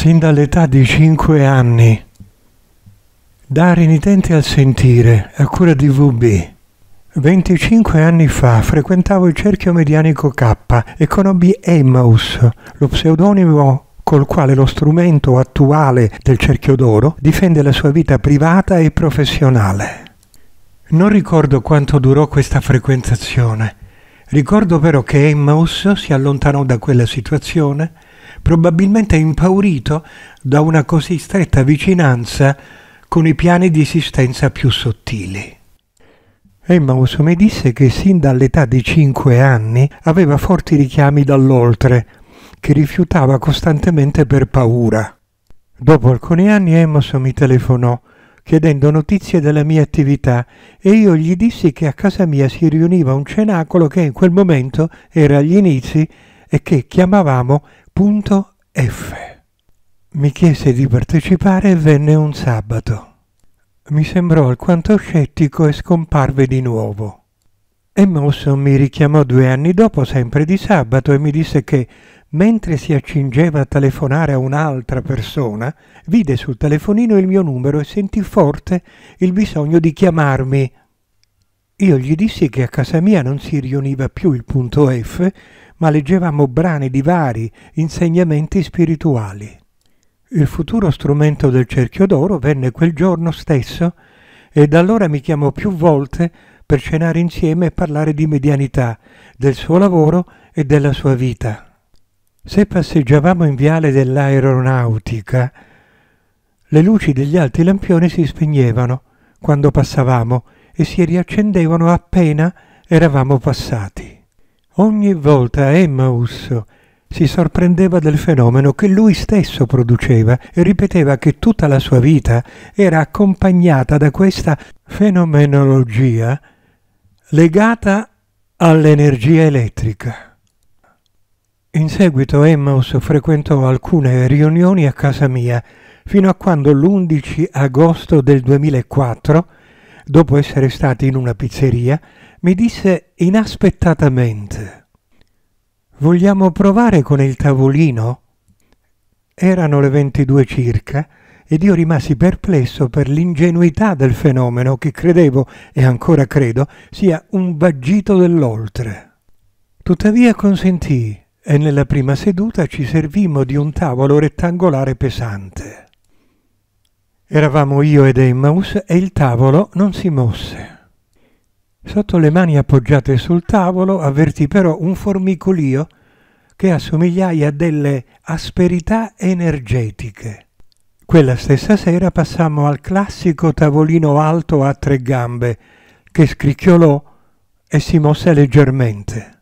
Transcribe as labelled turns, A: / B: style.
A: sin dall'età di 5 anni. Da renitente al sentire, a cura di VB. 25 anni fa frequentavo il cerchio medianico K e conobbi Emmaus, lo pseudonimo col quale lo strumento attuale del cerchio d'oro difende la sua vita privata e professionale. Non ricordo quanto durò questa frequentazione, ricordo però che Emmaus si allontanò da quella situazione probabilmente impaurito da una così stretta vicinanza con i piani di esistenza più sottili. Emmaus mi disse che sin dall'età di cinque anni aveva forti richiami dall'oltre, che rifiutava costantemente per paura. Dopo alcuni anni Emmaus mi telefonò chiedendo notizie della mia attività e io gli dissi che a casa mia si riuniva un cenacolo che in quel momento era agli inizi e che chiamavamo punto F. Mi chiese di partecipare e venne un sabato. Mi sembrò alquanto scettico e scomparve di nuovo. E Mosso mi richiamò due anni dopo, sempre di sabato, e mi disse che, mentre si accingeva a telefonare a un'altra persona, vide sul telefonino il mio numero e sentì forte il bisogno di chiamarmi. Io gli dissi che a casa mia non si riuniva più il punto F, ma leggevamo brani di vari insegnamenti spirituali. Il futuro strumento del cerchio d'oro venne quel giorno stesso e da allora mi chiamò più volte per cenare insieme e parlare di medianità, del suo lavoro e della sua vita. Se passeggiavamo in viale dell'aeronautica, le luci degli alti lampioni si spegnevano quando passavamo e si riaccendevano appena eravamo passati. Ogni volta Emmaus si sorprendeva del fenomeno che lui stesso produceva e ripeteva che tutta la sua vita era accompagnata da questa fenomenologia legata all'energia elettrica. In seguito Emmaus frequentò alcune riunioni a casa mia fino a quando l'11 agosto del 2004 dopo essere stati in una pizzeria, mi disse inaspettatamente Vogliamo provare con il tavolino? Erano le 22 circa ed io rimasi perplesso per l'ingenuità del fenomeno che credevo e ancora credo sia un baggito dell'oltre. Tuttavia consentii e nella prima seduta ci servimmo di un tavolo rettangolare pesante. Eravamo io ed Emmaus e il tavolo non si mosse. Sotto le mani appoggiate sul tavolo avvertì però un formicolio che assomigliai a delle asperità energetiche. Quella stessa sera passammo al classico tavolino alto a tre gambe, che scricchiolò e si mosse leggermente.